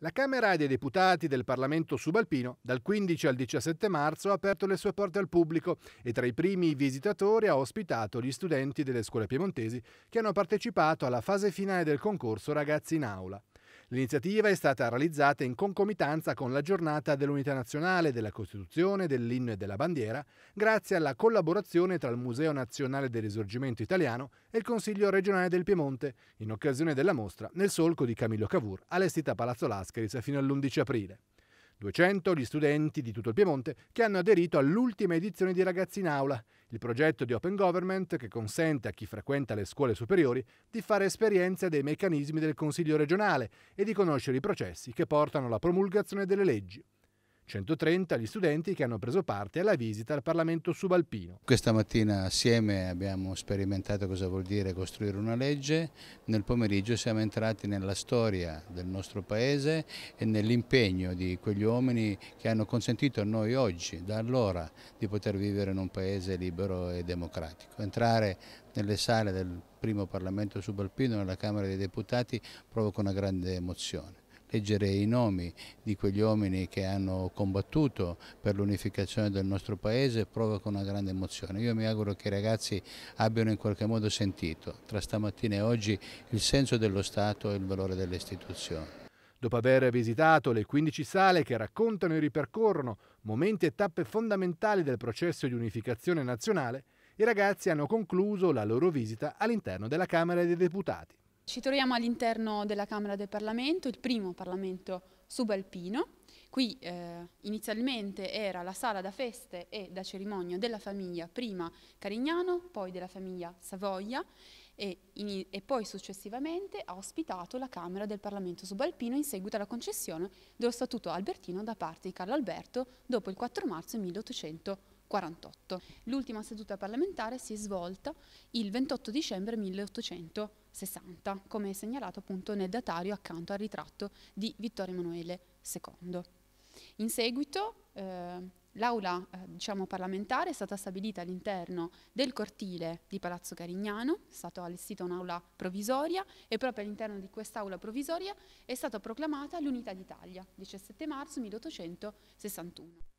La Camera dei Deputati del Parlamento subalpino dal 15 al 17 marzo ha aperto le sue porte al pubblico e tra i primi visitatori ha ospitato gli studenti delle scuole piemontesi che hanno partecipato alla fase finale del concorso Ragazzi in Aula. L'iniziativa è stata realizzata in concomitanza con la giornata dell'Unità Nazionale, della Costituzione, dell'Inno e della Bandiera, grazie alla collaborazione tra il Museo Nazionale del Risorgimento Italiano e il Consiglio regionale del Piemonte, in occasione della mostra nel solco di Camillo Cavour, allestita a Palazzo Lascaris fino all'11 aprile. 200 gli studenti di tutto il Piemonte che hanno aderito all'ultima edizione di Ragazzi in Aula, il progetto di Open Government che consente a chi frequenta le scuole superiori di fare esperienza dei meccanismi del Consiglio regionale e di conoscere i processi che portano alla promulgazione delle leggi. 130 gli studenti che hanno preso parte alla visita al Parlamento subalpino. Questa mattina assieme abbiamo sperimentato cosa vuol dire costruire una legge, nel pomeriggio siamo entrati nella storia del nostro paese e nell'impegno di quegli uomini che hanno consentito a noi oggi, da allora, di poter vivere in un paese libero e democratico. Entrare nelle sale del primo Parlamento subalpino, nella Camera dei Deputati, provoca una grande emozione leggere i nomi di quegli uomini che hanno combattuto per l'unificazione del nostro paese provoca una grande emozione. Io mi auguro che i ragazzi abbiano in qualche modo sentito tra stamattina e oggi il senso dello Stato e il valore delle istituzioni. Dopo aver visitato le 15 sale che raccontano e ripercorrono momenti e tappe fondamentali del processo di unificazione nazionale, i ragazzi hanno concluso la loro visita all'interno della Camera dei Deputati. Ci troviamo all'interno della Camera del Parlamento, il primo Parlamento subalpino. Qui eh, inizialmente era la sala da feste e da cerimonia della famiglia prima Carignano, poi della famiglia Savoia e, in, e, poi successivamente ha ospitato la Camera del Parlamento subalpino in seguito alla concessione dello Statuto albertino da parte di Carlo Alberto dopo il 4 marzo 1800. 48. L'ultima seduta parlamentare si è svolta il 28 dicembre 1860, come segnalato appunto nel datario accanto al ritratto di Vittorio Emanuele II. In seguito eh, L'aula eh, diciamo, parlamentare è stata stabilita all'interno del cortile di Palazzo Carignano, è stata allestita un'aula provvisoria e proprio all'interno di quest'aula provvisoria è stata proclamata l'Unità d'Italia, 17 marzo 1861.